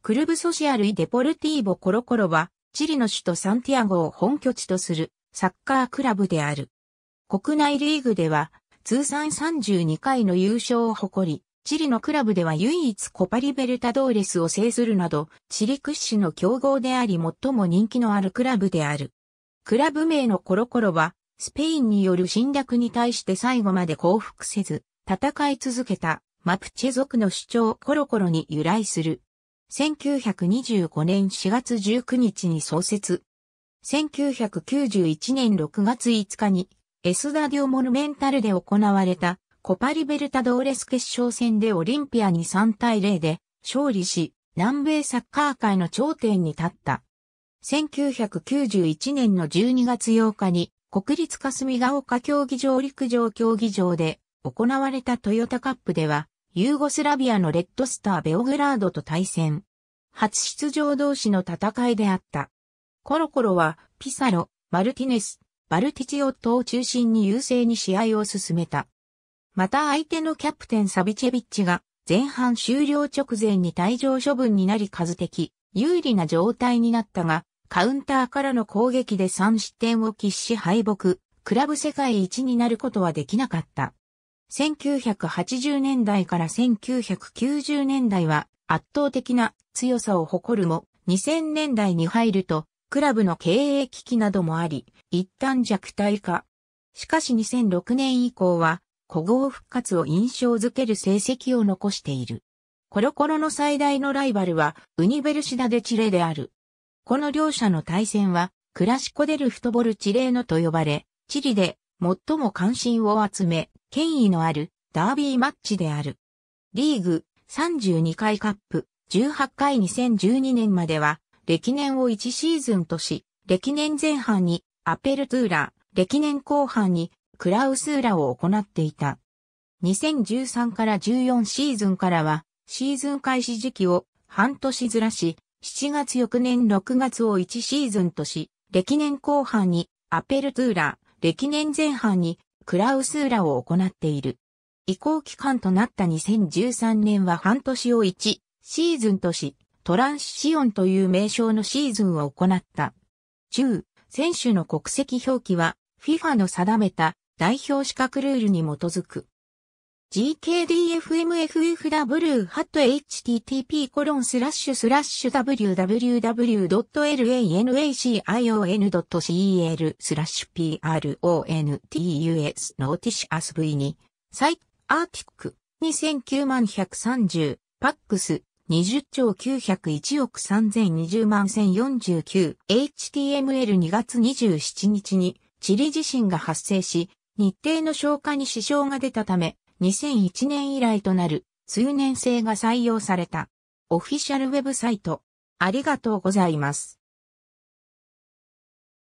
クルブソシアルイ・デポルティーボ・コロコロは、チリの首都サンティアゴを本拠地とするサッカークラブである。国内リーグでは、通算32回の優勝を誇り、チリのクラブでは唯一コパリベルタドーレスを制するなど、チリ屈指の強豪であり最も人気のあるクラブである。クラブ名のコロコロは、スペインによる侵略に対して最後まで降伏せず、戦い続けたマプチェ族の主張コロコロに由来する。1925年4月19日に創設。1991年6月5日にエスダディオモルメンタルで行われたコパリベルタドーレス決勝戦でオリンピアに3対0で勝利し、南米サッカー界の頂点に立った。1991年の12月8日に国立霞ヶ丘競技場陸上競技場で行われたトヨタカップではユーゴスラビアのレッドスターベオグラードと対戦。初出場同士の戦いであった。コロコロは、ピサロ、マルティネス、バルティチオットを中心に優勢に試合を進めた。また相手のキャプテンサビチェビッチが前半終了直前に退場処分になり数的有利な状態になったが、カウンターからの攻撃で3失点を喫し敗北、クラブ世界一になることはできなかった。1980年代から1990年代は圧倒的な強さを誇るも、2000年代に入ると、クラブの経営危機などもあり、一旦弱体化。しかし2006年以降は、古豪復活を印象づける成績を残している。コロコロの最大のライバルは、ウニベルシダデチレである。この両者の対戦は、クラシコデルフトボルチレーノと呼ばれ、チリで最も関心を集め、権威のあるダービーマッチである。リーグ32回カップ18回2012年までは歴年を1シーズンとし、歴年前半にアペルトゥーラ、歴年後半にクラウスーラを行っていた。2013から14シーズンからはシーズン開始時期を半年ずらし、7月翌年6月を1シーズンとし、歴年後半にアペルトゥーラ、歴年前半にクラウスーラを行っている。移行期間となった2013年は半年を1シーズンとし、トランシシオンという名称のシーズンを行った。中、選手の国籍表記は FIFA の定めた代表資格ルールに基づく。gkdfmffw.http://www.lanacion.cl スラッシュ prontus ノーティシ a s V に、サイ、アーティック、2009万130、パックス、20兆901億3020万1049、HTML2 月27日に、チリ地震が発生し、日程の消化に支障が出たため、2001年以来となる通年制が採用された。オフィシャルウェブサイト。ありがとうございます。